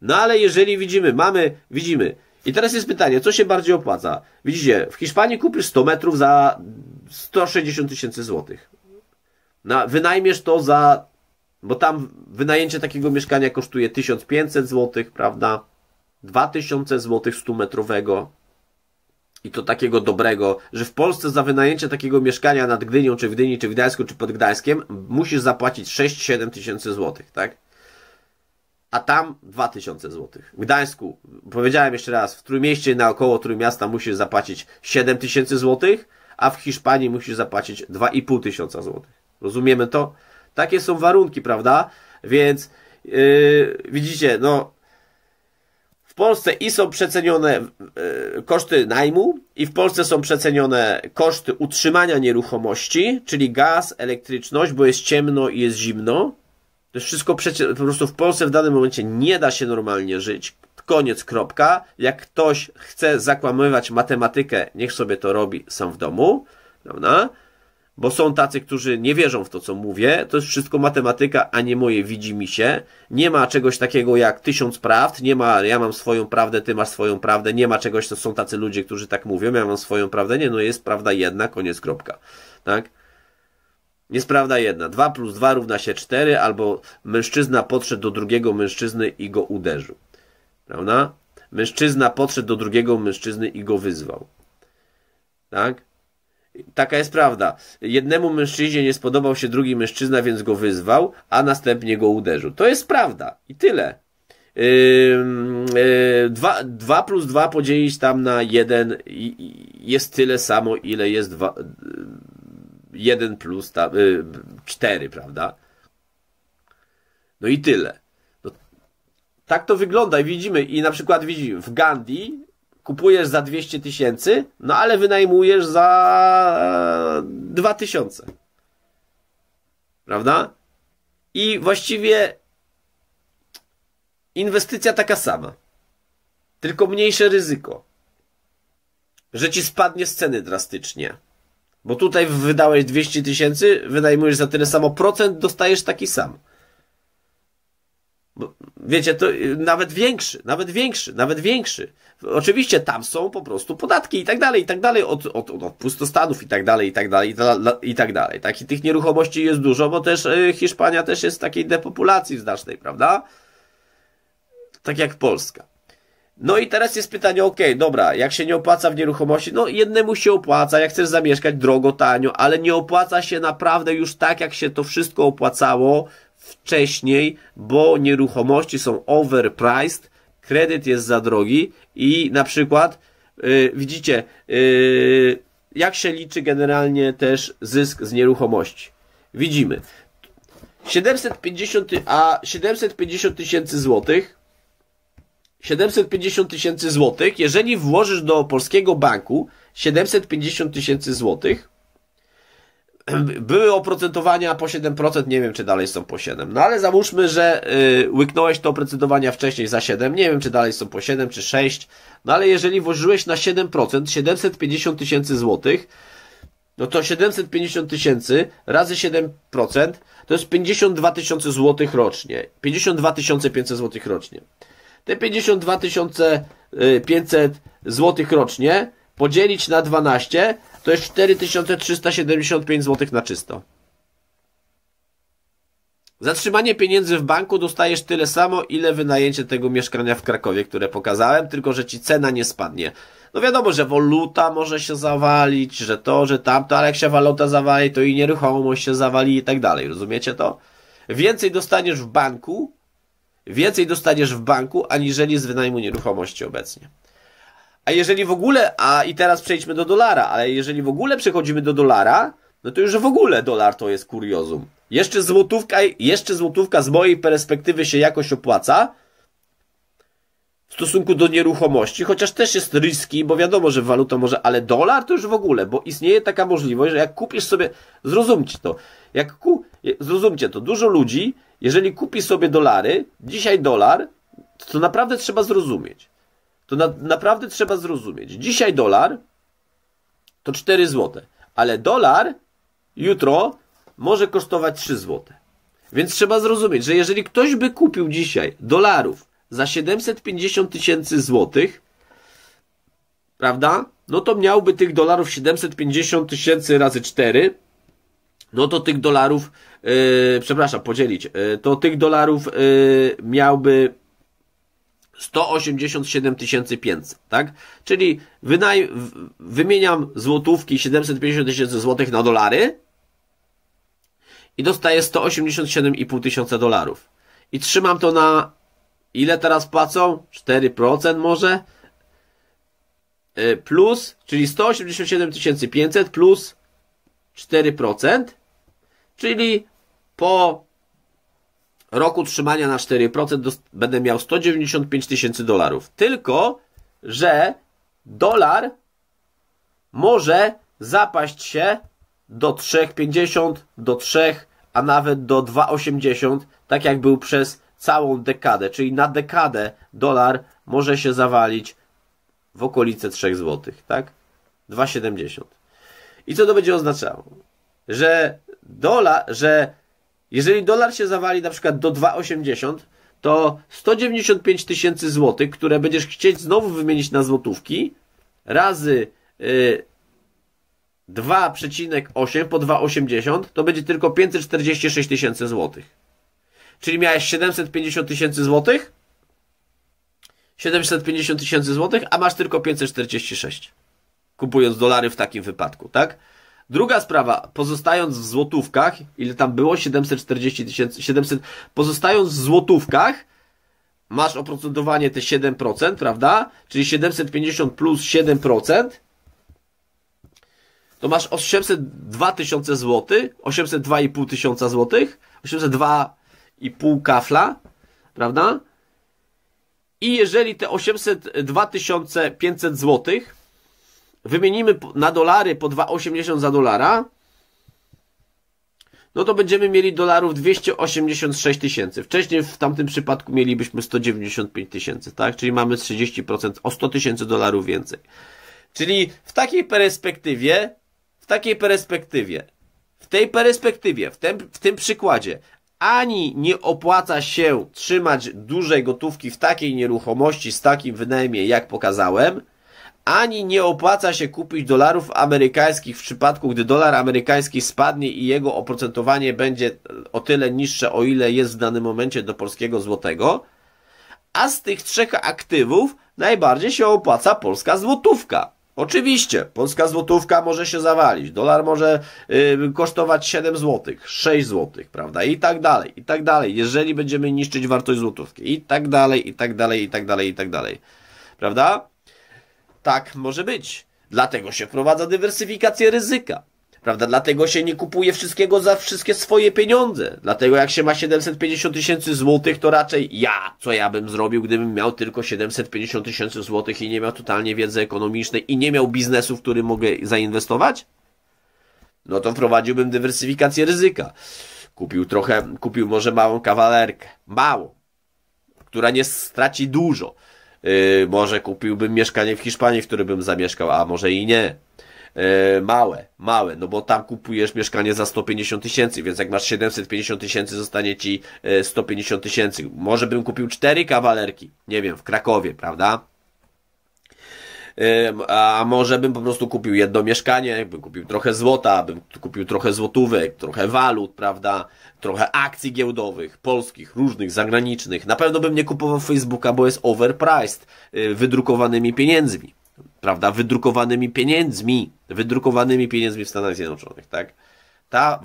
No ale jeżeli widzimy, mamy, widzimy. I teraz jest pytanie, co się bardziej opłaca? Widzicie, w Hiszpanii kupisz 100 metrów za 160 tysięcy złotych. wynajmiesz to za bo tam wynajęcie takiego mieszkania kosztuje 1500 zł, prawda? 2000 zł 100-metrowego. I to takiego dobrego, że w Polsce za wynajęcie takiego mieszkania nad Gdynią, czy w Gdyni, czy w Gdańsku, czy pod Gdańskiem musisz zapłacić 6-7 tysięcy złotych, tak? a tam 2000 zł. W Gdańsku, powiedziałem jeszcze raz, w Trójmieście naokoło Trójmiasta musisz zapłacić 7000 zł, a w Hiszpanii musisz zapłacić 2500 zł. Rozumiemy to? Takie są warunki, prawda? Więc yy, widzicie, no w Polsce i są przecenione yy, koszty najmu i w Polsce są przecenione koszty utrzymania nieruchomości, czyli gaz, elektryczność, bo jest ciemno i jest zimno. To jest wszystko przecie, po prostu w Polsce w danym momencie nie da się normalnie żyć. Koniec, kropka. Jak ktoś chce zakłamywać matematykę, niech sobie to robi sam w domu. Prawda? bo są tacy, którzy nie wierzą w to, co mówię. To jest wszystko matematyka, a nie moje widzi mi się. Nie ma czegoś takiego jak tysiąc prawd, nie ma, ja mam swoją prawdę, ty masz swoją prawdę, nie ma czegoś, to są tacy ludzie, którzy tak mówią, ja mam swoją prawdę, nie, no jest prawda jedna, koniec, kropka. Tak? Jest prawda jedna. 2 plus 2 równa się 4, albo mężczyzna podszedł do drugiego mężczyzny i go uderzył. Prawda? Mężczyzna podszedł do drugiego mężczyzny i go wyzwał. Tak? Taka jest prawda. Jednemu mężczyźnie nie spodobał się drugi mężczyzna, więc go wyzwał, a następnie go uderzył. To jest prawda. I tyle. 2, 2 y, plus 2 podzielić tam na 1 jest tyle samo, ile jest 2, 1 plus tam, 4, y, prawda? No i tyle. No, tak to wygląda i widzimy, i na przykład widzimy w Gandhi kupujesz za 200 tysięcy, no ale wynajmujesz za 2000. E, Prawda? I właściwie inwestycja taka sama. Tylko mniejsze ryzyko. Że ci spadnie z ceny drastycznie. Bo tutaj wydałeś 200 tysięcy, wynajmujesz za tyle samo procent, dostajesz taki sam. Wiecie, to y, nawet większy, nawet większy, nawet większy. Oczywiście tam są po prostu podatki i tak dalej, i tak dalej, od, od, od pustostanów i tak dalej, i tak dalej, i, i tak dalej. Tak? I tych nieruchomości jest dużo, bo też y, Hiszpania też jest w takiej depopulacji znacznej, prawda? Tak jak Polska. No i teraz jest pytanie, ok, dobra, jak się nie opłaca w nieruchomości, no jednemu się opłaca, jak chcesz zamieszkać drogo, tanio, ale nie opłaca się naprawdę już tak, jak się to wszystko opłacało wcześniej, bo nieruchomości są overpriced, kredyt jest za drogi i na przykład yy, widzicie, yy, jak się liczy generalnie też zysk z nieruchomości. Widzimy. 750, a 750 tysięcy złotych 750 tysięcy złotych, jeżeli włożysz do polskiego banku 750 tysięcy złotych, były oprocentowania po 7%, nie wiem czy dalej są po 7. No ale załóżmy, że yy, łyknąłeś te oprocentowania wcześniej za 7, nie wiem czy dalej są po 7 czy 6. No ale jeżeli włożyłeś na 7% 750 tysięcy złotych, no to 750 tysięcy razy 7% to jest 52 tysiące złotych rocznie. 52 500 złotych rocznie. Te 52 500 y, złotych rocznie podzielić na 12 to jest 4375 zł na czysto. Zatrzymanie pieniędzy w banku dostajesz tyle samo, ile wynajęcie tego mieszkania w Krakowie, które pokazałem, tylko że ci cena nie spadnie. No wiadomo, że waluta może się zawalić, że to, że tamto, ale jak się waluta zawali, to i nieruchomość się zawali i tak dalej. Rozumiecie to? Więcej dostaniesz w banku, więcej dostaniesz w banku, aniżeli z wynajmu nieruchomości obecnie. A jeżeli w ogóle, a i teraz przejdźmy do dolara, ale jeżeli w ogóle przechodzimy do dolara, no to już w ogóle dolar to jest kuriozum. Jeszcze złotówka, jeszcze złotówka z mojej perspektywy się jakoś opłaca w stosunku do nieruchomości, chociaż też jest ryski, bo wiadomo, że waluta może, ale dolar to już w ogóle, bo istnieje taka możliwość, że jak kupisz sobie, zrozumcie to, jak ku, zrozumcie to, dużo ludzi, jeżeli kupi sobie dolary, dzisiaj dolar, to naprawdę trzeba zrozumieć to na, naprawdę trzeba zrozumieć. Dzisiaj dolar to 4 zł, ale dolar jutro może kosztować 3 zł. Więc trzeba zrozumieć, że jeżeli ktoś by kupił dzisiaj dolarów za 750 tysięcy złotych, prawda? No to miałby tych dolarów 750 tysięcy razy 4, no to tych dolarów, yy, przepraszam, podzielić, yy, to tych dolarów yy, miałby 187 500, tak? Czyli wynaj... wymieniam złotówki 750 000 złotych na dolary i dostaję 187,5 tysiąca dolarów. I trzymam to na ile teraz płacą? 4% może? Y, plus, czyli 187 500 plus 4%, czyli po Roku trzymania na 4% do, będę miał 195 tysięcy dolarów. Tylko, że dolar może zapaść się do 3,50, do 3, a nawet do 2,80, tak jak był przez całą dekadę. Czyli na dekadę dolar może się zawalić w okolice 3 zł, tak? 2,70. I co to będzie oznaczało? Że dolar, że jeżeli dolar się zawali na przykład do 2,80, to 195 tysięcy złotych, które będziesz chcieć znowu wymienić na złotówki, razy 2,8 y, po 2,80, to będzie tylko 546 tysięcy złotych. Czyli miałeś 750 tysięcy złotych, 750 tysięcy złotych, a masz tylko 546. Kupując dolary w takim wypadku, tak? Druga sprawa, pozostając w złotówkach, ile tam było? 740 tysięcy, 700, pozostając w złotówkach, masz oprocentowanie te 7%, prawda? Czyli 750 plus 7%, to masz 802 tysiące złotych, 802,5 tysiąca złotych, 802,5 kafla, prawda? I jeżeli te 802 500 złotych wymienimy na dolary po 2,80 za dolara, no to będziemy mieli dolarów 286 tysięcy. Wcześniej w tamtym przypadku mielibyśmy 195 tysięcy, tak? Czyli mamy 30% o 100 tysięcy dolarów więcej. Czyli w takiej perspektywie, w takiej perspektywie, w tej perspektywie, w tym, w tym przykładzie, ani nie opłaca się trzymać dużej gotówki w takiej nieruchomości z takim wynajmie, jak pokazałem, ani nie opłaca się kupić dolarów amerykańskich w przypadku, gdy dolar amerykański spadnie i jego oprocentowanie będzie o tyle niższe, o ile jest w danym momencie do polskiego złotego. A z tych trzech aktywów najbardziej się opłaca polska złotówka. Oczywiście, polska złotówka może się zawalić, dolar może yy, kosztować 7 zł, 6 zł, prawda? I tak dalej, i tak dalej. Jeżeli będziemy niszczyć wartość złotówki, i tak dalej, i tak dalej, i tak dalej, i tak dalej. Prawda? Tak może być. Dlatego się wprowadza dywersyfikację ryzyka. Prawda? Dlatego się nie kupuje wszystkiego za wszystkie swoje pieniądze. Dlatego jak się ma 750 tysięcy złotych, to raczej ja, co ja bym zrobił, gdybym miał tylko 750 tysięcy złotych i nie miał totalnie wiedzy ekonomicznej i nie miał biznesu, w który mogę zainwestować? No to wprowadziłbym dywersyfikację ryzyka. Kupił trochę, kupił może małą kawalerkę. Mało. Która nie straci dużo Yy, może kupiłbym mieszkanie w Hiszpanii, w którym bym zamieszkał, a może i nie. Yy, małe, małe, no bo tam kupujesz mieszkanie za 150 tysięcy, więc jak masz 750 tysięcy, zostanie ci 150 y, tysięcy. Może bym kupił cztery kawalerki, nie wiem, w Krakowie, prawda? a może bym po prostu kupił jedno mieszkanie, bym kupił trochę złota, bym kupił trochę złotówek, trochę walut, prawda, trochę akcji giełdowych, polskich, różnych, zagranicznych. Na pewno bym nie kupował Facebooka, bo jest overpriced y, wydrukowanymi pieniędzmi, prawda, wydrukowanymi pieniędzmi, wydrukowanymi pieniędzmi w Stanach Zjednoczonych, tak? ta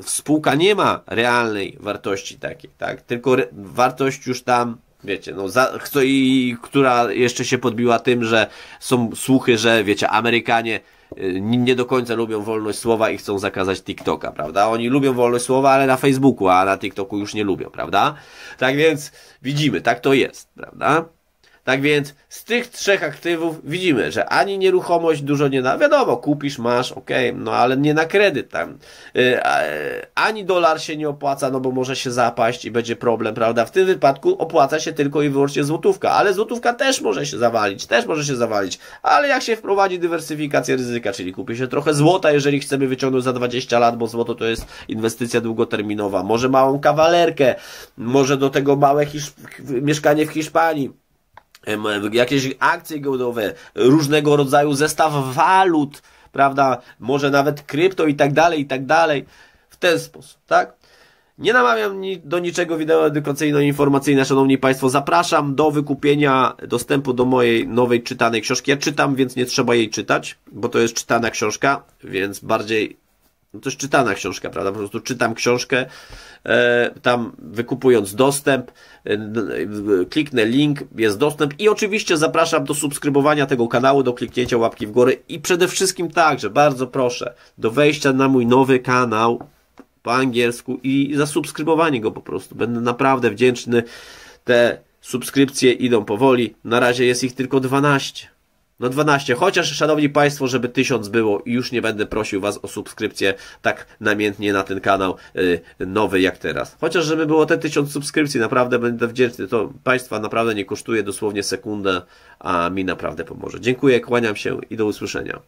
y, spółka nie ma realnej wartości takiej, tak? Tylko wartość już tam wiecie, no, za, kto i która jeszcze się podbiła tym, że są słuchy, że wiecie, Amerykanie y, nie do końca lubią wolność słowa i chcą zakazać TikToka, prawda? Oni lubią wolność słowa, ale na Facebooku, a na TikToku już nie lubią, prawda? Tak więc widzimy, tak to jest, prawda? Tak więc z tych trzech aktywów widzimy, że ani nieruchomość dużo nie da. Wiadomo, kupisz, masz, ok, no ale nie na kredyt tam. Yy, ani dolar się nie opłaca, no bo może się zapaść i będzie problem, prawda? W tym wypadku opłaca się tylko i wyłącznie złotówka, ale złotówka też może się zawalić, też może się zawalić. Ale jak się wprowadzi dywersyfikację ryzyka, czyli kupi się trochę złota, jeżeli chcemy wyciągnąć za 20 lat, bo złoto to jest inwestycja długoterminowa, może małą kawalerkę, może do tego małe mieszkanie w Hiszpanii jakieś akcje giełdowe, różnego rodzaju zestaw walut, prawda, może nawet krypto i tak dalej, i tak dalej, w ten sposób, tak? Nie namawiam do niczego wideo edukacyjno-informacyjne, szanowni państwo. Zapraszam do wykupienia dostępu do mojej nowej czytanej książki. Ja czytam, więc nie trzeba jej czytać, bo to jest czytana książka, więc bardziej no to jest czytana książka, prawda? Po prostu czytam książkę, e, tam wykupując dostęp, e, e, kliknę link, jest dostęp i oczywiście zapraszam do subskrybowania tego kanału, do kliknięcia łapki w górę i przede wszystkim także, bardzo proszę, do wejścia na mój nowy kanał po angielsku i zasubskrybowanie go po prostu. Będę naprawdę wdzięczny. Te subskrypcje idą powoli. Na razie jest ich tylko 12. No 12. Chociaż, szanowni państwo, żeby 1000 było i już nie będę prosił was o subskrypcję tak namiętnie na ten kanał yy, nowy jak teraz. Chociaż, żeby było te 1000 subskrypcji, naprawdę będę wdzięczny. To państwa naprawdę nie kosztuje dosłownie sekundę, a mi naprawdę pomoże. Dziękuję, kłaniam się i do usłyszenia.